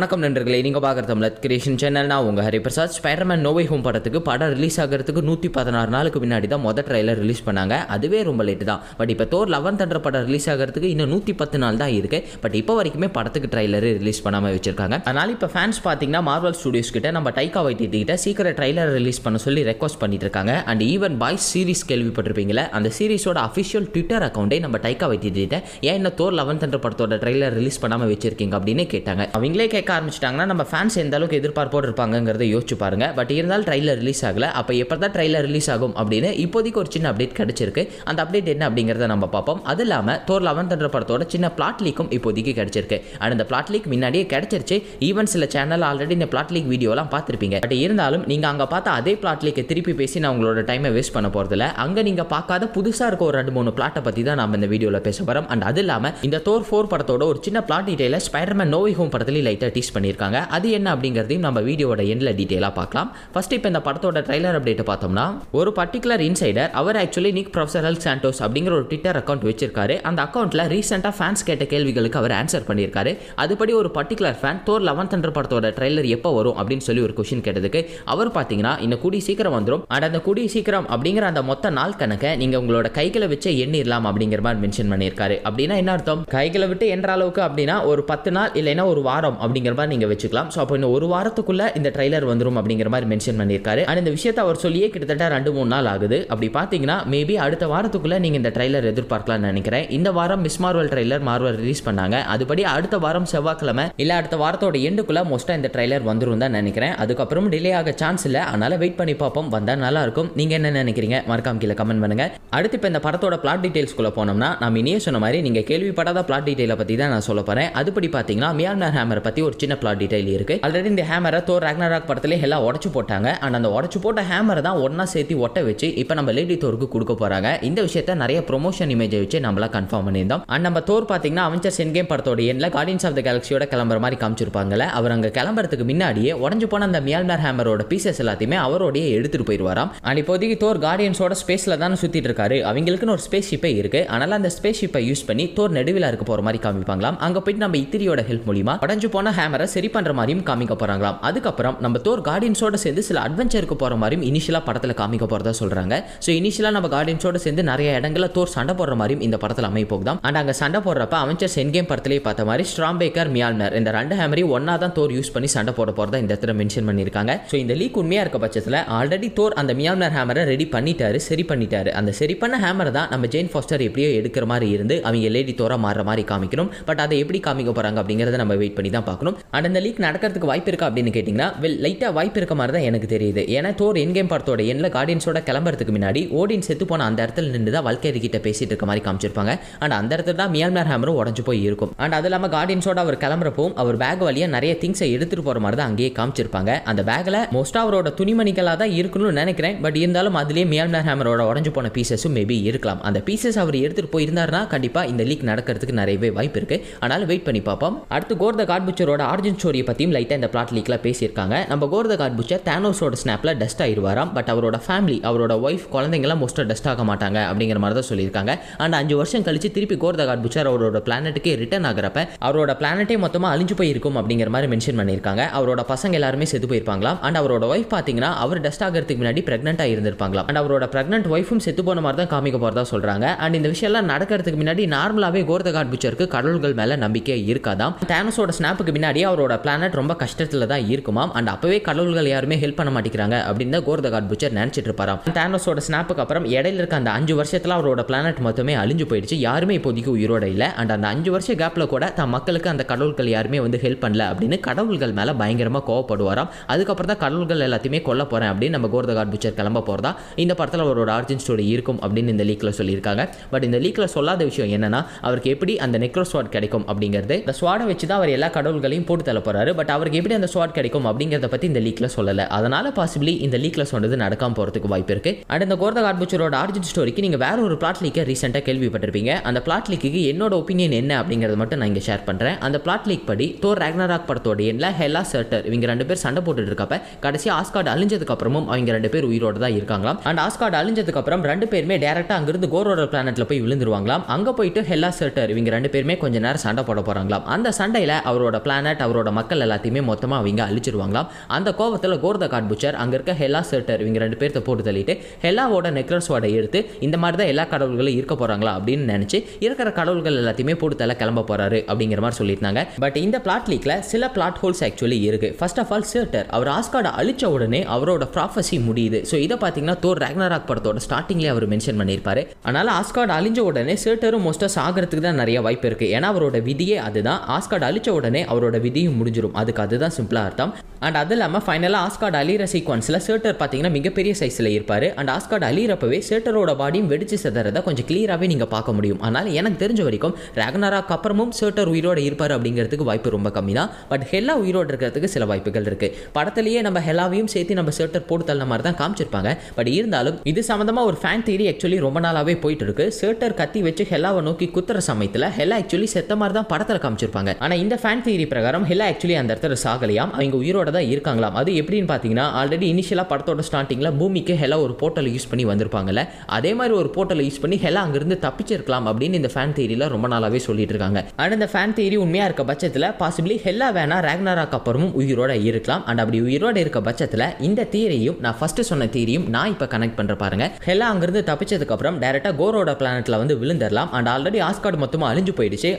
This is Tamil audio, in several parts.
வணக்கம் நண்பர்களே நீங்கள் பார்க்குற தமிழ் கிரியேஷன் சேனல் நான் உங்கள் ஹரிபிரசாத் ஸ்பைடர்மேன் நோவை ஹோம் படத்துக்கு படம் ரிலீஸ் ஆகிறதுக்கு நூற்றி பதினாறு நாளுக்கு முன்னாடி தான் மொதல் ட்ரைலர் ரிலீஸ் பண்ணாங்க அதுவே ரொம்ப லேட்டு தான் பட் இப்போ தோர் லெவன் தண்டர் படம் ரிலீஸ் ஆகிறதுக்கு இன்னும் நூற்றி பத்து நாள் தான் இருக்குது பட் இப்போ வரைக்குமே படத்துக்கு ட்ரைலர் ரிலீஸ் பண்ணாமல் வச்சிருக்காங்க அதனால் இப்போ ஃபேன்ஸ் பார்த்தீங்கன்னா மார்வல் ஸ்டுடியோஸ் கிட்ட நம்ம டைகா கிட்ட சீக்கிரம் ட்ரைலர் ரிலீஸ் பண்ண சொல்லி ரெக்வஸ்ட் பண்ணிட்டு இருக்காங்க அண்ட் ஈவன் பாய்ஸ் சீரிஸ் கேள்விப்பட்டிருப்பீங்களே அந்த சீரிஸோட அஃபிஷியல் ட்விட்டர் அக்கௌண்ட்டே நம்ம டைகா கிட்ட ஏன் இன்னும் தோர் லெவன் தண்டர் படத்தோட ட்ரைலர் ரிலீஸ் பண்ணாமல் வச்சிருக்கீங்க அப்படின்னு கேட்டாங்க அவங்களே கேட்க ஆரம்பிச்சிட்டாங்கன்னா நம்ம ஃபேன்ஸ் எந்த அளவுக்கு எதிர்பார்ப்போடு இருப்பாங்கிறத யோசிச்சு பாருங்க பட் இருந்தாலும் ட்ரைலர் ரிலீஸ் ஆகலை அப்போ எப்போ தான் ட்ரைலர் ரிலீஸ் ஆகும் அப்படின்னு இப்போதைக்கு ஒரு சின்ன அப்டேட் கிடைச்சிருக்கு அந்த அப்டேட் என்ன அப்படிங்கிறத நம்ம பார்ப்போம் அது இல்லாமல் தோர் லெவன் படத்தோட சின்ன பிளாட் லீக்கும் இப்போதைக்கு கிடைச்சிருக்கு அண்ட் அந்த பிளாட் லீக் முன்னாடியே கிடைச்சிருச்சு ஈவன் சில சேனல் ஆல்ரெடி இந்த பிளாட் லீக் வீடியோலாம் பார்த்துருப்பீங்க பட் இருந்தாலும் நீங்கள் அங்கே பார்த்த அதே பிளாட் லீக்கை திருப்பி பேசி நான் உங்களோட டைமை வேஸ்ட் பண்ண போகிறதில்ல அங்கே நீங்கள் பார்க்காத புதுசாக இருக்க ஒரு ரெண்டு மூணு பிளாட்டை பற்றி தான் நம்ம இந்த வீடியோவில் பேச போகிறோம் அண்ட் அது இல்லாமல் இந்த தோர் ஃபோர் படத்தோட ஒரு சின்ன plot detail Spiderman no way home படத்துலேயும் லைட்டாக ரிலீஸ் பண்ணியிருக்காங்க அது என்ன அப்படிங்கிறதையும் நம்ம வீடியோட எண்டில் டீட்டெயிலாக பார்க்கலாம் ஃபஸ்ட் இப்போ இந்த படத்தோட ட்ரைலர் அப்டேட் பார்த்தோம்னா ஒரு பர்டிகுலர் இன்சைடர் அவர் actually Nick professor Hel Santos அப்படிங்கிற ஒரு ட்விட்டர் அக்கௌண்ட் வச்சிருக்காரு அந்த அக்கௌண்ட்டில் ரீசெண்டாக ஃபேன்ஸ் கேட்ட கேள்விகளுக்கு அவர் ஆன்சர் பண்ணியிருக்காரு அதுபடி ஒரு particular fan Thor love and thunder படத்தோட ட்ரைலர் எப்போ வரும் அப்படின்னு சொல்லி ஒரு கொஷின் கேட்டதுக்கு அவர் பார்த்தீங்கன்னா இந்த கூடி சீக்கிரம் வந்துடும் அண்ட் அந்த கூடி சீக்கிரம் அப்படிங்கிற அந்த மொத்த நாள் கணக்கை நீங்கள் உங்களோட கைகளை வச்சு எண்ணிடலாம் அப்படிங்கிற மாதிரி மென்ஷன் பண்ணியிருக்காரு அப்படின்னா என்ன அர்த்தம் கைகளை விட்டு என்ற அளவுக்கு அப்படின்னா ஒரு பத்து நாள் இல்லைன்னா ஒரு வாரம் அப்படிங்கிற அப்படிங்கிற மாதிரி நீங்க வச்சுக்கலாம் ஸோ அப்போ இன்னும் ஒரு வாரத்துக்குள்ள இந்த ட்ரைலர் வந்துடும் அப்படிங்கிற மாதிரி மென்ஷன் பண்ணியிருக்காரு அண்ட் இந்த விஷயத்தை அவர் சொல்லியே கிட்டத்தட்ட ரெண்டு மூணு நாள் ஆகுது அப்படி பார்த்தீங்கன்னா மேபி அடுத்த வாரத்துக்குள்ள நீங்கள் இந்த ட்ரைலர் எதிர்பார்க்கலாம்னு நினைக்கிறேன் இந்த வாரம் Miss Marvel trailer Marvel release பண்ணாங்க அதுபடி அடுத்த வாரம் செவ்வாய்க்கிழமை இல்லை அடுத்த வாரத்தோட எண்டுக்குள்ள மோஸ்ட்டாக இந்த ட்ரைலர் வந்துடும் தான் நினைக்கிறேன் அதுக்கப்புறம் டிலே ஆக சான்ஸ் இல்லை அதனால் வெயிட் பண்ணி பார்ப்போம் வந்தால் நல்லா இருக்கும் நீங்க என்ன நினைக்கிறீங்க மறக்காம கீழே கமெண்ட் பண்ணுங்க அடுத்து இப்போ இந்த படத்தோட பிளாட் குள்ள போனோம்னா நம்ம இனியே சொன்ன மாதிரி நீங்கள் கேள்விப்படாத பிளாட் டீட்டெயிலை பற்றி தான் நான் சொல்ல போகிறேன் அதுபடி பார்த்தீங்கன்னா மியான்மர் ஹேமர் பற்றி ஒரு சின்ன பிளாட் டீடைல் இருக்கு ஆல்ரெடி இந்த ஹேமரை தோர் ராக்னராக் படத்துல எல்லாம் உடச்சு போட்டாங்க அண்ட் அந்த உடச்சு போட்ட ஹேமரை தான் ஒன்னா சேர்த்து ஒட்ட வச்சு இப்போ நம்ம லேடி தோருக்கு கொடுக்க போறாங்க இந்த விஷயத்த நிறைய ப்ரொமோஷன் இமேஜை வச்சு நம்மளா கன்ஃபார்ம் பண்ணியிருந்தோம் அண்ட் நம்ம தோர் பார்த்தீங்கன்னா அவெஞ்சர்ஸ் என் கேம் படத்தோட எண்ணில் கார்டியன்ஸ் ஆஃப் த கேலக்சியோட கிளம்புற மாதிரி காமிச்சிருப்பாங்கல்ல அவர் அங்கே கிளம்புறதுக்கு முன்னாடியே உடஞ்சு போன அந்த மியால்மர் ஹேமரோட பீசஸ் எல்லாத்தையுமே அவரோடய எடுத்துட்டு போயிடுவாராம் அண்ட் இப்போதைக்கு தோர் கார்டியன்ஸோட ஸ்பேஸ்ல தானே சுத்திட்டு இருக்காரு அவங்களுக்குன்னு ஒரு ஸ்பேஸ் ஷிப்பே இருக்கு அதனால அந்த ஸ்பேஸ் ஷிப்பை யூஸ் பண்ணி தோர் நடுவில் இருக்க போற மாதிரி காமிப்பாங்களாம் அங்க போயிட்டு நம்ம இத்திரியோட ஹெல்ப் மூலியமா உடஞ்சு போன ஹேமர் கேமரா சரி பண்ணுற மாதிரியும் காமிக்க போகிறாங்களாம் அதுக்கப்புறம் நம்ம தோர் கார்டியன்ஸோட சேர்ந்து சில அட்வென்ச்சருக்கு போகிற மாதிரியும் இனிஷியலாக படத்தில் காமிக்க போகிறதா சொல்கிறாங்க ஸோ இனிஷியலாக நம்ம கார்டியன்ஸோட சேர்ந்து நிறைய இடங்கள தோர் சண்டை போடுற மாதிரியும் இந்த படத்தில் அமைப்போகுதாம் அண்ட் அங்கே சண்டை போடுறப்ப அவெஞ்சர்ஸ் என் கேம் படத்திலேயே பார்த்த மாதிரி ஸ்ட்ராம்பேக்கர் மியால்னர் இந்த ரெண்டு ஹேமரி ஒன்றா தான் தோர் யூஸ் பண்ணி சண்டை போட போகிறதா இந்த இடத்துல மென்ஷன் பண்ணியிருக்காங்க ஸோ இந்த லீக் உண்மையாக இருக்க பட்சத்தில் ஆல்ரெடி தோர் அந்த மியால்னர் ஹேமரை ரெடி பண்ணிட்டாரு சரி பண்ணிட்டாரு அந்த சரி பண்ண ஹேமர் தான் நம்ம ஜெயின் ஃபாஸ்டர் எப்படியோ எடுக்கிற மாதிரி இருந்து அவங்க லேடி தோரா மாறுற மாதிரி காமிக்கணும் பட் அதை எப்படி காமிக்க போகிறாங்க அப்படிங்கிறத நம்ம வெயிட் பண்ணி தான் பார்க்கணும் இருந்தாலும் அண்ட் அந்த லீக் நடக்கிறதுக்கு வாய்ப்பு இருக்கா அப்படின்னு கேட்டிங்கன்னா லைட்டா லைட்டாக வாய்ப்பு இருக்க மாதிரி தான் எனக்கு தெரியுது ஏன்னா தோர் என் கேம் படத்தோட எண்ணில் கார்டியன்ஸோட கிளம்புறதுக்கு முன்னாடி ஓடின் செத்து போன அந்த இடத்துல நின்று தான் வல்கேரி கிட்ட பேசிட்டு இருக்க மாதிரி காமிச்சிருப்பாங்க அண்ட் அந்த இடத்துல தான் மியான்மர் ஹேமரும் உடஞ்சு போய் இருக்கும் அண்ட் அது இல்லாமல் கார்டியன்ஸோட அவர் கிளம்புறப்போ அவர் பேக் வழியாக நிறைய திங்ஸை எடுத்துட்டு போகிற மாதிரி தான் அங்கேயே காமிச்சிருப்பாங்க அந்த பேக்கில் மோஸ்ட்டாக அவரோட துணிமணிகளாக தான் இருக்கணும்னு நினைக்கிறேன் பட் இருந்தாலும் அதுலேயே மியான்மர் ஹேமரோட உடஞ்சு போன பீசஸும் மேபி இருக்கலாம் அந்த பீசஸ் அவர் எடுத்துட்டு போயிருந்தாருன்னா கண்டிப்பாக இந்த லீக் நடக்கிறதுக்கு நிறையவே வாய்ப்பு இருக்கு ஆனாலும் வெயிட் பண்ணி பார்ப்போம் அடுத்து கோர்த த அவரோட ஆர்ஜின் ஸ்டோரியை பற்றியும் லைட்டாக இந்த பிளாட் லீக்கில் பேசியிருக்காங்க நம்ம கோர்த கார்ட் புச்சர் தேனோஸோட ஸ்னாப்பில் டஸ்ட் ஆயிடுவாராம் பட் அவரோட ஃபேமிலி அவரோட ஒய்ஃப் குழந்தைங்களாம் மோஸ்ட்டாக டஸ்ட் ஆக மாட்டாங்க அப்படிங்கிற மாதிரி தான் சொல்லியிருக்காங்க அண்ட் அஞ்சு வருஷம் கழிச்சு திருப்பி கோர்த கார்ட் புச்சர் அவரோட பிளானட்டுக்கே ரிட்டர்ன் ஆகிறப்ப அவரோட பிளானட்டே மொத்தமாக அழிஞ்சு போயிருக்கும் அப்படிங்கிற மாதிரி மென்ஷன் பண்ணியிருக்காங்க அவரோட பசங்க எல்லாருமே செத்து போயிருப்பாங்களாம் அண்ட் அவரோட ஒய்ஃப் பார்த்தீங்கன்னா அவர் டஸ்ட் ஆகிறதுக்கு முன்னாடி ப்ரெக்னெண்ட்டாக இருந்திருப்பாங்களாம் அண்ட் அவரோட ப்ரெக்னென்ட் ஒய்ஃபும் செத்து போன மாதிரி தான் காமிக்க போகிறதா சொல்கிறாங்க அண்ட் இந்த விஷயம்லாம் நடக்கிறதுக்கு முன்னாடி நார்மலாகவே கோர்த கார்ட் புச்சருக்கு கடவுள்கள் மேலே நம்பிக்கை இருக்காதான் தேனோஸோட ஸ்னாப்புக்கு பின்னாடி முன்னாடி அவரோட பிளானட் ரொம்ப கஷ்டத்தில் தான் இருக்குமாம் அண்ட் அப்போவே கடவுள்கள் யாருமே ஹெல்ப் பண்ண மாட்டேங்கிறாங்க அப்படின்னு கோர்த கோர்தகாட் புச்சர் நினைச்சிட்டு இருப்பாராம் தேனோஸோட ஸ்னாப்புக்கு அப்புறம் இடையில இருக்க அந்த அஞ்சு வருஷத்தில் அவரோட பிளானட் மொத்தமே அழிஞ்சு போயிடுச்சு யாருமே இப்போதைக்கு உயிரோட இல்லை அண்ட் அந்த அஞ்சு வருஷ கேப்பில் கூட தான் மக்களுக்கு அந்த கடவுள்கள் யாருமே வந்து ஹெல்ப் பண்ணல அப்படின்னு கடவுள்கள் மேலே பயங்கரமாக கோவப்படுவாராம் அதுக்கப்புறம் தான் கடவுள்கள் எல்லாத்தையுமே கொல்ல போறேன் அப்படின்னு நம்ம கோர்தகாட் புச்சர் கிளம்ப போகிறதா இந்த படத்தில் அவரோட ஆர்ஜின் ஸ்டோரி இருக்கும் அப்படின்னு இந்த லீக்கில் சொல்லியிருக்காங்க பட் இந்த லீக்கில் சொல்லாத விஷயம் என்னன்னா அவருக்கு எப்படி அந்த நெக்ரோஸ்வாட் கிடைக்கும் அப்படிங்கிறது இந்த ஸ்வாடை வச்சு தான் அவர் எல்லா கடவுள்களையும் எல்லாத்தையும் போட்டு தள்ள போறாரு பட் அவருக்கு எப்படி அந்த ஸ்வாட் கிடைக்கும் அப்படிங்கிறத பத்தி இந்த லீக்ல சொல்லல அதனால பாசிபிளி இந்த லீக்ல சொன்னது நடக்காம போறதுக்கு வாய்ப்பு இருக்கு அண்ட் இந்த கோர்த கார்பூச்சரோட ஆர்ஜின் ஸ்டோரிக்கு நீங்க வேற ஒரு பிளாட் லீக்கை ரீசெண்டா கேள்விப்பட்டிருப்பீங்க அந்த பிளாட் லீக்கு என்னோட ஒப்பீனியன் என்ன அப்படிங்கறத மட்டும் நான் இங்க ஷேர் பண்றேன் அந்த பிளாட் லீக் படி தோர் ரேக்னராக் படத்தோட எண்ணில் ஹெலா சர்டர் இவங்க ரெண்டு பேர் சண்டை போட்டுட்டு இருக்கப்ப கடைசி ஆஸ்கார்டு அழிஞ்சதுக்கு அப்புறமும் அவங்க ரெண்டு பேர் உயிரோட தான் இருக்காங்களாம் அண்ட் ஆஸ்கார்டு அழிஞ்சதுக்கு அப்புறம் ரெண்டு பேருமே டேரக்டா அங்கிருந்து கோரோட பிளானட்ல போய் விழுந்துருவாங்களாம் அங்க போயிட்டு ஹெல்லா சர்டர் இவங்க ரெண்டு பேருமே கொஞ்ச நேரம் சண்டை போட போறாங்களாம் அந்த சண்டையில அவரோட பிளான அனட் அவரோட மக்கள் எல்லாத்தையுமே மொத்தமாக அவங்க அழிச்சிருவாங்களாம் அந்த கோவத்தில் கோர்த காட் புச்சர் அங்கே இருக்க ஹெலா சர்ட்டர் இவங்க ரெண்டு பேர்த்த போட்டு தள்ளிட்டு ஹெலாவோட வாடை எடுத்து இந்த மாதிரி தான் எல்லா கடவுள்களும் இருக்க போகிறாங்களா அப்படின்னு நினச்சி இருக்கிற கடவுள்கள் எல்லாத்தையுமே போட்டு தள்ள கிளம்ப போகிறாரு அப்படிங்கிற மாதிரி சொல்லியிருந்தாங்க பட் இந்த பிளாட் லீக்கில் சில பிளாட் ஹோல்ஸ் ஆக்சுவலி இருக்குது ஃபர்ஸ்ட் ஆஃப் ஆல் சர்ட்டர் அவர் ஆஸ்கார்டை அழிச்ச உடனே அவரோட ப்ராஃபஸி முடியுது ஸோ இதை பார்த்தீங்கன்னா தோர் ரேக்னராக் படத்தோட ஸ்டார்டிங்லேயே அவர் மென்ஷன் பண்ணியிருப்பார் அதனால் ஆஸ்கார்டு அழிஞ்ச உடனே சர்ட்டரும் மோஸ்ட்டாக சாகிறதுக்கு தான் நிறைய வாய்ப்பு இருக்குது ஏன்னா அவரோட விதியே அதுதான் ஆஸ்கார்டு அழிச்ச உடனே அவரோட விதியும் முடிஞ்சிடும் அதுக்கு அதுதான் சிம்பிளாக அர்த்தம் அண்ட் அது இல்லாமல் ஃபைனலாக ஆஸ்காட் அலீர சீக்வன்ஸில் சேட்டர் பார்த்தீங்கன்னா மிகப்பெரிய சைஸில் இருப்பார் அண்ட் ஆஸ்காட் அலீரப்பவே சேட்டரோட பாடியும் வெடிச்சு செதறதை கொஞ்சம் கிளியராகவே நீங்கள் பார்க்க முடியும் அதனால் எனக்கு தெரிஞ்ச வரைக்கும் ரேகனாராக்கு அப்புறமும் சேட்டர் உயிரோடு இருப்பார் அப்படிங்கிறதுக்கு வாய்ப்பு ரொம்ப கம்மி தான் பட் ஹெல்லா உயிரோடு இருக்கிறதுக்கு சில வாய்ப்புகள் இருக்குது படத்துலேயே நம்ம ஹெல்லாவையும் சேர்த்து நம்ம சேட்டர் போட்டு தள்ள மாதிரி தான் காமிச்சிருப்பாங்க பட் இருந்தாலும் இது சம்மந்தமாக ஒரு ஃபேன் தீரி ஆக்சுவலி ரொம்ப நாளாகவே போயிட்டு இருக்கு சேட்டர் கத்தி வச்சு ஹெல்லாவை நோக்கி குத்துற சமயத்தில் ஹெல்லா ஆக்சுவலி செத்த மாதிரி தான் படத்தில் காமிச்சிருப்பாங்க ஆனால் இந்த ஃபேன் தேரி பிரகாரம் பிரகாரம் ஹெல்லா ஆக்சுவலி அந்த இடத்துல சாகலையாம் அவங்க உயிரோட தான் இருக்காங்களாம் அது எப்படின்னு பார்த்தீங்கன்னா ஆல்ரெடி இனிஷியலாக படத்தோட ஸ்டார்டிங்கில் பூமிக்கு ஹெலா ஒரு போர்ட்டலை யூஸ் பண்ணி வந்திருப்பாங்கல்ல அதே மாதிரி ஒரு போர்ட்டலை யூஸ் பண்ணி ஹெலா அங்கேருந்து தப்பிச்சிருக்கலாம் அப்படின்னு இந்த ஃபேன் தேரியில் ரொம்ப நாளாகவே சொல்லிட்டு இருக்காங்க அண்ட் இந்த ஃபேன் தேரி உண்மையாக இருக்க பட்சத்தில் பாசிபிளி ஹெல்லா வேணா ரேக்னராக்கு அப்புறமும் உயிரோட இருக்கலாம் அண்ட் அப்படி உயிரோட இருக்க பட்சத்தில் இந்த தீரியும் நான் ஃபர்ஸ்ட் சொன்ன தீரியும் நான் இப்போ கனெக்ட் பண்ணுற பாருங்க ஹெலா அங்கேருந்து தப்பிச்சதுக்கப்புறம் டேரெக்டாக கோரோட பிளானெட்டில் வந்து விழுந்துடலாம் அண்ட் ஆல்ரெடி ஆஸ்கார்டு மொத்தமாக அழிஞ்சு போயிடுச்சு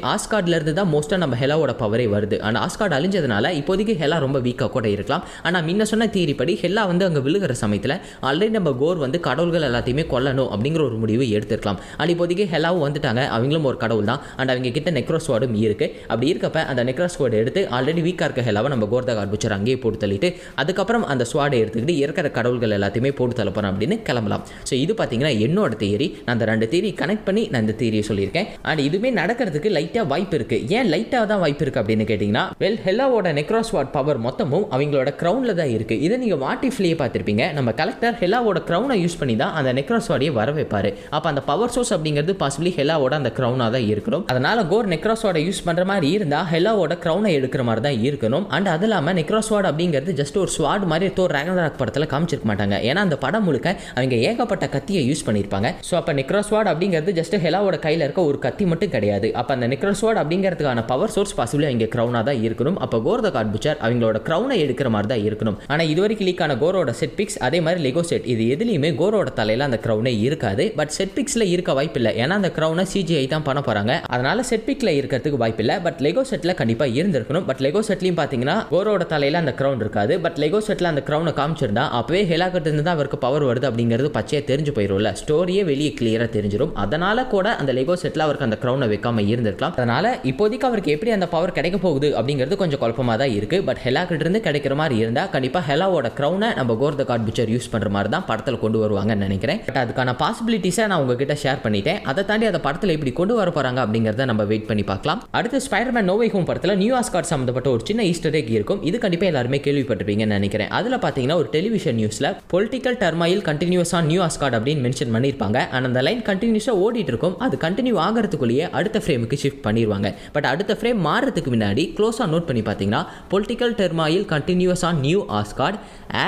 இருந்து தான் மோஸ்ட்டாக நம்ம ஹெலாவோட பவரே வருது ஆனால் நாஸ்காட் அழிஞ்சதுனால இப்போதைக்கு ஹெலா ரொம்ப வீக்காக கூட இருக்கலாம் ஆனால் முன்ன சொன்ன தீரிப்படி படி ஹெல்லா வந்து அங்கே விழுகிற சமயத்தில் ஆல்ரெடி நம்ம கோர் வந்து கடவுள்கள் எல்லாத்தையுமே கொல்லணும் அப்படிங்கிற ஒரு முடிவு எடுத்திருக்கலாம் அண்ட் இப்போதைக்கு ஹெலாவும் வந்துட்டாங்க அவங்களும் ஒரு கடவுள் தான் அண்ட் அவங்க கிட்ட நெக்ரோஸ்வாடும் இருக்குது அப்படி இருக்கப்ப அந்த நெக்ரோஸ்வார்டு எடுத்து ஆல்ரெடி வீக்காக இருக்க ஹெலாவை நம்ம கோர்தாக கார்புச்சர் அங்கேயே போட்டு தள்ளிட்டு அதுக்கப்புறம் அந்த ஸ்வாடை எடுத்துக்கிட்டு இருக்கிற கடவுள்கள் எல்லாத்தையுமே போட்டு தள்ளப்போம் அப்படின்னு கிளம்பலாம் ஸோ இது பார்த்தீங்கன்னா என்னோட தேரி நான் அந்த ரெண்டு தேரி கனெக்ட் பண்ணி நான் இந்த தேரியை சொல்லியிருக்கேன் அண்ட் இதுவுமே நடக்கிறதுக்கு லைட்டாக வாய்ப்பு இருக்குது ஏன் லைட்டாக தான் வாய்ப்பு இருக்குது அப்படின்னு கேட்டிங்கன்னா பார்த்தீங்கன்னா வெல் ஹெல்லாவோட நெக்ராஸ்வாட் பவர் மொத்தமும் அவங்களோட க்ரௌனில் தான் இருக்குது இதை நீங்கள் வாட்டிஃப்லேயே பார்த்துருப்பீங்க நம்ம கலெக்டர் ஹெல்லாவோட க்ரௌனை யூஸ் பண்ணி தான் அந்த நெக்ராஸ்வாடியை வர வைப்பார் அப்போ அந்த பவர் சோர்ஸ் அப்படிங்கிறது பாசிபிளி ஹெல்லாவோட அந்த க்ரௌனாக தான் இருக்கணும் அதனால் கோர் நெக்ராஸ்வாட யூஸ் பண்ணுற மாதிரி இருந்தால் ஹெல்லாவோட க்ரௌனை எடுக்கிற மாதிரி தான் இருக்கணும் அண்ட் அது இல்லாமல் நெக்ராஸ்வாட் அப்படிங்கிறது ஜஸ்ட் ஒரு ஸ்வாட் மாதிரி தோர் ரேகனராக் படத்தில் காமிச்சிருக்க மாட்டாங்க ஏன்னா அந்த படம் முழுக்க அவங்க ஏகப்பட்ட கத்தியை யூஸ் பண்ணியிருப்பாங்க ஸோ அப்போ நெக்ராஸ்வாட் அப்படிங்கிறது ஜஸ்ட் ஹெலாவோட கையில் இருக்க ஒரு கத்தி மட்டும் கிடையாது அப்போ அந்த நெக்ராஸ்வாட் அப்படிங்கிறதுக்கான பவர் சோர்ஸ் பாசிபிளி அவங்க க்ரௌனாக தான் தான் இருக்கணும் அப்போ கோர் த காட்புச்சார் அவங்களோட க்ரௌனை எடுக்கிற மாதிரி தான் இருக்கணும் ஆனால் இது வரைக்கும் லீக் ஆன கோரோட செட் பிக்ஸ் அதே மாதிரி லெகோ செட் இது எதுலேயுமே கோரோட தலையில் அந்த க்ரௌனே இருக்காது பட் செட் பிக்ஸில் இருக்க வாய்ப்பு இல்லை ஏன்னா அந்த க்ரௌனை சிஜிஐ தான் பண்ண போகிறாங்க அதனால செட் பிக்ல இருக்கிறதுக்கு வாய்ப்பு இல்லை பட் லெகோ செட்டில் கண்டிப்பாக இருந்திருக்கணும் பட் லெகோ செட்லையும் பார்த்தீங்கன்னா கோரோட தலையில் அந்த க்ரௌன் இருக்காது பட் லெகோ செட்டில் அந்த க்ரௌனை காமிச்சிருந்தா அப்பவே ஹெலாகட் இருந்து தான் அவருக்கு பவர் வருது அப்படிங்கிறது பச்சையே தெரிஞ்சு போயிடும்ல ஸ்டோரியே வெளியே கிளியராக தெரிஞ்சிடும் அதனால கூட அந்த லெகோ செட்டில் அவருக்கு அந்த க்ரௌனை வைக்காம இருந்திருக்கலாம் அதனால இப்போதைக்கு அவருக்கு எப்படி அந்த பவர் கிடைக்க போகுது அப்படிங்கிறது கொஞ்சம் குழப்பமாக தான் இருக்குது பட் கிட்டேருந்து கிடைக்கிற மாதிரி இருந்தால் கண்டிப்பாக ஹெலாவோட க்ரௌனை நம்ம Gorr the god butcher use பண்ணுற மாதிரி தான் படத்தில் கொண்டு வருவாங்கன்னு நினைக்கிறேன் பட் அதுக்கான பாசிபிலிட்டிஸை நான் உங்ககிட்ட ஷேர் பண்ணிட்டேன் அதை தாண்டி அந்த படத்தில் எப்படி கொண்டு வர போகிறாங்க அப்படிங்கிறத நம்ம வெயிட் பண்ணி பார்க்கலாம் அடுத்து ஸ்பைடர்மேன் நோவை ஹோம் படத்தில் நியூ ஆஸ்கார்ட் சம்மந்தப்பட்ட ஒரு சின்ன ஈஸ்டர் எக் இருக்கும் இது கண்டிப்பாக எல்லாருமே கேள்விப்பட்டிருப்பீங்கன்னு நினைக்கிறேன் அதில் பார்த்தீங்கன்னா ஒரு டெலிவிஷன் நியூஸில் பொலிட்டிக்கல் டர்மாயில் கண்டினியூஸாக நியூ ஆஸ்கார்ட் அப்படின்னு மென்ஷன் பண்ணியிருப்பாங்க ஆனால் அந்த லைன் கண்டினியூஸாக ஓடிட்டு இருக்கும் அது கண்டினியூ ஆகிறதுக்குள்ளேயே அடுத்த ஃப்ரேமுக்கு ஷிஃப்ட் பண்ணிடுவாங்க பட் அடுத்த ஃப்ரேம் மாறுறதுக்கு முன்னாடி க்ளோஸ் க்ளோஸாக நோட் பண்ணி பார்த்தீங்கன்னா political turmoil continues on New Asgard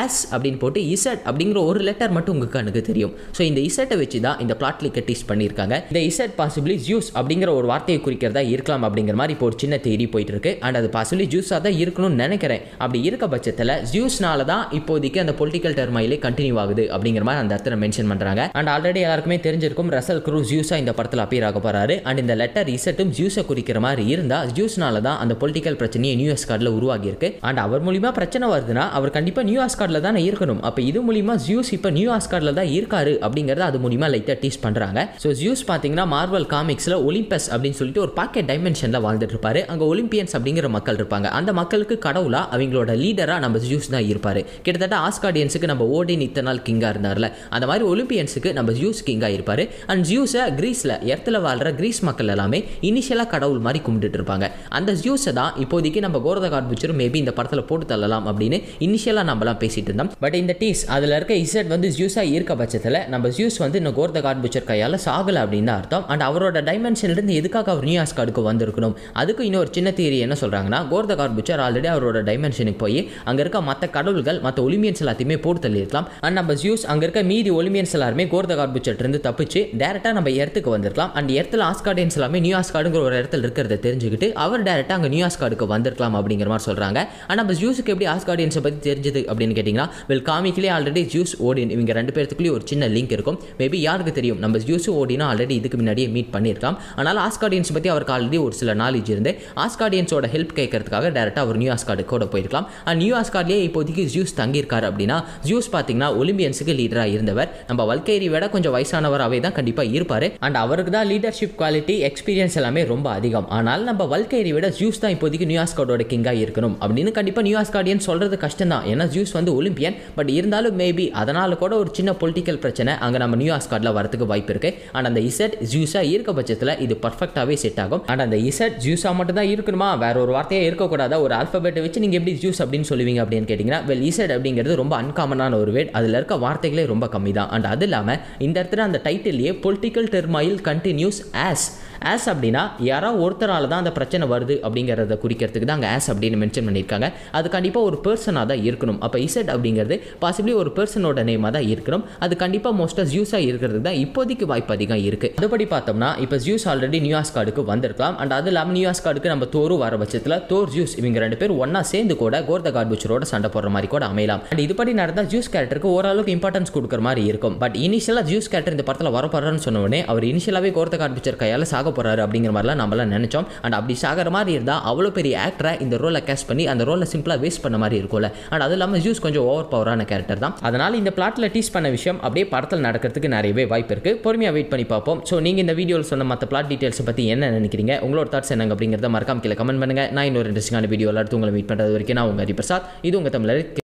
as அப்படின்னு போட்டு இசட் அப்படிங்கிற ஒரு லெட்டர் மட்டும் உங்களுக்கு எனக்கு தெரியும் ஸோ இந்த இசட்டை வச்சு தான் இந்த பிளாட் டீஸ் பண்ணியிருக்காங்க இந்த இசட் பாசிபிளி ஜூஸ் அப்படிங்கிற ஒரு வார்த்தையை குறிக்கிறதா இருக்கலாம் அப்படிங்கிற மாதிரி இப்போ ஒரு சின்ன தேடி போயிட்டு இருக்கு அண்ட் அது பாசிபிளி ஜூஸாக தான் இருக்கணும்னு நினைக்கிறேன் அப்படி இருக்க பட்சத்தில் ஜூஸ்னால தான் இப்போதைக்கு அந்த பொலிட்டிக்கல் டெர்மாயிலே கண்டினியூ ஆகுது அப்படிங்கிற மாதிரி அந்த இடத்துல மென்ஷன் பண்ணுறாங்க அண்ட் ஆல்ரெடி எல்லாருக்குமே தெரிஞ்சிருக்கும் ரசல் குரூ ஜூஸாக இந்த படத்தில் அப்பியர் ஆக போகிறாரு அண்ட் இந்த லெட்டர் இசட்டும் ஜூஸை குறிக்கிற மாதிரி இருந்தால் ஜூஸ்னால தான் அந்த பொலிட்டிக்கல் பொலிட்டிக்கல் பிரச்சனையை நியூஎஸ் கார்டில் உருவாகியிருக்கு அண்ட் அவர் மூலிமா பிரச்சனை வருதுன்னா அவர் கண்டிப்பாக நியூ ஆஸ்கார்டில் தானே இருக்கணும் அப்போ இது மூலிமா ஜியூஸ் இப்போ நியூ ஆஸ்கார்டில் தான் இருக்காரு அப்படிங்கிறத அது மூலிமா லைட்டாக டீஸ் பண்ணுறாங்க ஸோ ஜியூஸ் பார்த்தீங்கன்னா மார்வல் காமிக்ஸில் ஒலிம்பஸ் அப்படின்னு சொல்லிட்டு ஒரு பாக்கெட் டைமென்ஷனில் வாழ்ந்துட்டு இருப்பாரு அங்கே ஒலிம்பியன்ஸ் அப்படிங்கிற மக்கள் இருப்பாங்க அந்த மக்களுக்கு கடவுளாக அவங்களோட லீடராக நம்ம ஜியூஸ் தான் இருப்பார் கிட்டத்தட்ட ஆஸ்கார்டியன்ஸுக்கு நம்ம ஓடின் இத்தனை நாள் கிங்காக இருந்தார்ல அந்த மாதிரி ஒலிம்பியன்ஸுக்கு நம்ம ஜியூஸ் கிங்காக இருப்பார் அண்ட் ஜியூஸை கிரீஸில் இடத்துல வாழ்கிற கிரீஸ் மக்கள் எல்லாமே இனிஷியலாக கடவுள் மாதிரி கும்பிட்டுட்டு இருப்பாங்க அந்த ஜியூஸை தான் இப்போதைக்கு நம்ம கோரத கார்ட் மேபி இந்த படத்தில் போட்டு தள்ளலாம் அப்படின்னு இனிஷியலாக நம்மலாம் பேசிட்டு இருந்தோம் பட் இந்த டீஸ் அதில் இருக்க இசட் வந்து ஜூஸாக இருக்க பட்சத்தில் நம்ம ஜூஸ் வந்து இன்னும் கோர்த கார்ட் கையால் சாகலை அப்படின்னு தான் அர்த்தம் அண்ட் அவரோட டைமென்ஷன்லேருந்து எதுக்காக அவர் நியூயாஸ்கார்டுக்கு வந்திருக்கணும் அதுக்கு இன்னொரு சின்ன தீரி என்ன சொல்கிறாங்கன்னா கோர்த கார்ட் ஆல்ரெடி அவரோட டைமென்ஷனுக்கு போய் அங்கே இருக்க மற்ற கடவுள்கள் மற்ற ஒலிமியன்ஸ் எல்லாத்தையுமே போட்டு தள்ளியிருக்கலாம் அண்ட் நம்ம ஜூஸ் அங்கே இருக்க மீதி ஒலிமியன்ஸ் எல்லாருமே கோரத கார்ட் தப்பிச்சு டேரெக்டாக நம்ம இடத்துக்கு வந்திருக்கலாம் அண்ட் இடத்துல ஆஸ்கார்டியன்ஸ் எல்லாமே நியூ ஆஸ்கார்டுங்கிற ஒரு இடத்துல இருக்கிறத தெரிஞ்சுக்கிட்டு அவர் டேரெக்டாக அங்கே நியூ ஆஸ்கார்டு ஆஸ்கார்டுக்கு வந்திருக்கலாம் அப்படிங்கிற மாதிரி சொல்கிறாங்க ஆனால் நம்ம ஜூஸுக்கு எப்படி ஆஸ்கார்டியன்ஸை பற்றி தெரிஞ்சது அப்படின்னு கேட்டிங்கன்னா வெல் காமிக்கிலே ஆல்ரெடி ஜூஸ் ஓடின் இவங்க ரெண்டு பேர்த்துக்குள்ளேயும் ஒரு சின்ன லிங்க் இருக்கும் மேபி யாருக்கு தெரியும் நம்ம ஜூஸ் ஓடினா ஆல்ரெடி இதுக்கு முன்னாடியே மீட் பண்ணியிருக்கலாம் ஆனால் ஆஸ்கார்டியன்ஸ் பற்றி அவருக்கு ஆல்ரெடி ஒரு சில நாலேஜ் இருந்து ஆஸ்கார்டியன்ஸோட ஹெல்ப் கேட்கறதுக்காக டேரெக்டாக அவர் நியூ ஆஸ்கார்டு கூட போயிருக்கலாம் அண்ட் நியூ ஆஸ்கார்ட்லேயே இப்போதைக்கு ஜூஸ் தங்கியிருக்காரு அப்படின்னா ஜூஸ் பார்த்தீங்கன்னா ஒலிம்பியன்ஸுக்கு லீடராக இருந்தவர் நம்ம வல்கேரி விட கொஞ்சம் வயசானவராகவே தான் கண்டிப்பாக இருப்பார் அண்ட் அவருக்கு தான் லீடர்ஷிப் குவாலிட்டி எக்ஸ்பீரியன்ஸ் எல்லாமே ரொம்ப அதிகம் ஆனால் நம்ம வல்கேரி விட ஜூஸ் தான் இப்போதைக்கு இப்போதைக்கு நியூயாஸ்கார்டோட கிங்காக இருக்கணும் அப்படின்னு கண்டிப்பாக நியூ நியூயாஸ்கார்டியன் சொல்கிறது கஷ்டம் தான் ஏன்னா ஜூஸ் வந்து ஒலிம்பியன் பட் இருந்தாலும் மேபி அதனால் கூட ஒரு சின்ன பொலிட்டிக்கல் பிரச்சனை அங்கே நம்ம நியூயாஸ்கார்டில் வரதுக்கு வாய்ப்பு இருக்குது அண்ட் அந்த இசட் ஜூஸாக இருக்க பட்சத்தில் இது பர்ஃபெக்டாகவே செட் ஆகும் அண்ட் அந்த இசட் ஜூஸாக மட்டும் தான் இருக்கணுமா வேற ஒரு வார்த்தையாக இருக்கக்கூடாதா ஒரு ஆல்ஃபபெட்டை வச்சு நீங்கள் எப்படி ஜூஸ் அப்படின்னு சொல்லுவீங்க அப்படின்னு கேட்டிங்கன்னா வெல் இசட் அப்படிங்கிறது ரொம்ப அன்காமனான ஒரு வேர்ட் அதில் இருக்க வார்த்தைகளே ரொம்ப கம்மி தான் அண்ட் அது இல்லாமல் இந்த இடத்துல அந்த டைட்டிலேயே political turmoil continues as as அப்படின்னா யாராவது ஒருத்தரால் தான் அந்த பிரச்சனை வருது அப்படிங்கிறத குறிக்கிறதுக்கு தான் அங்கே ஆஸ் அப்படின்னு மென்ஷன் பண்ணியிருக்காங்க அது கண்டிப்பாக ஒரு பர்சனாக தான் இருக்கணும் அப்போ இசட் அப்படிங்கிறது பாசிபிளி ஒரு பர்சனோட நேமாக தான் இருக்கணும் அது கண்டிப்பாக மோஸ்ட்டாக ஜூஸாக இருக்கிறதுக்கு தான் இப்போதைக்கு வாய்ப்பு அதிகம் இருக்குது அதுபடி பார்த்தோம்னா இப்போ ஜூஸ் ஆல்ரெடி நியூயார்க் கார்டுக்கு வந்திருக்கலாம் அண்ட் அது இல்லாமல் நியூயார்க் கார்டுக்கு நம்ம தோறும் வர பட்சத்தில் தோர் ஜூஸ் இவங்க ரெண்டு பேர் ஒன்றா சேர்ந்து கூட கோர்த கார்புச்சரோட சண்டை போடுற மாதிரி கூட அமையலாம் அண்ட் இதுபடி நடந்தால் ஜூஸ் கேரக்டருக்கு ஓரளவுக்கு இம்பார்ட்டன்ஸ் கொடுக்குற மாதிரி இருக்கும் பட் இனிஷியலாக ஜூஸ் கேரக்டர் இந்த படத்தில் வரப்படுறன்னு சொன்னோடனே அவர் இனிஷியலாகவே கோர்த்த கார்புச்சர் கையால் சாக போகிறாரு அப்படிங்கிற மாதிரிலாம் நம்மளாம் நினச்சோம் அண்ட் அப்படி சாகிற மாதிரி இருந்தால் அவ்வளோ பெரிய ஆக்டரை இந்த ரோலை கேஸ்ட் பண்ணி அந்த ரோலை சிம்பிளாக வேஸ்ட் பண்ண மாதிரி இருக்கும்ல அண்ட் அது இல்லாமல் ஜூஸ் கொஞ்சம் ஓவர் பவரான கேரக்டர் தான் அதனால் இந்த பிளாட்டில் டீஸ் பண்ண விஷயம் அப்படியே படத்தில் நடக்கிறதுக்கு நிறையவே வாய்ப்பு இருக்குது பொறுமையாக வெயிட் பண்ணி பார்ப்போம் ஸோ நீங்கள் இந்த வீடியோவில் சொன்ன மற்ற பிளாட் டீட்டெயில்ஸை பற்றி என்ன நினைக்கிறீங்க உங்களோட தாட்ஸ் என்னங்க அப்படிங்கிறத மறக்காம கீழே கமெண்ட் பண்ணுங்கள் நான் இன்னொரு இன்ட்ரெஸ்டிங்கான வீடியோ எடுத்து உங்களை மீட் பண்ணுறது வரைக்கும் நான் உங்கள் ஹரிபிரசாத் இது உங்கள் தமிழர்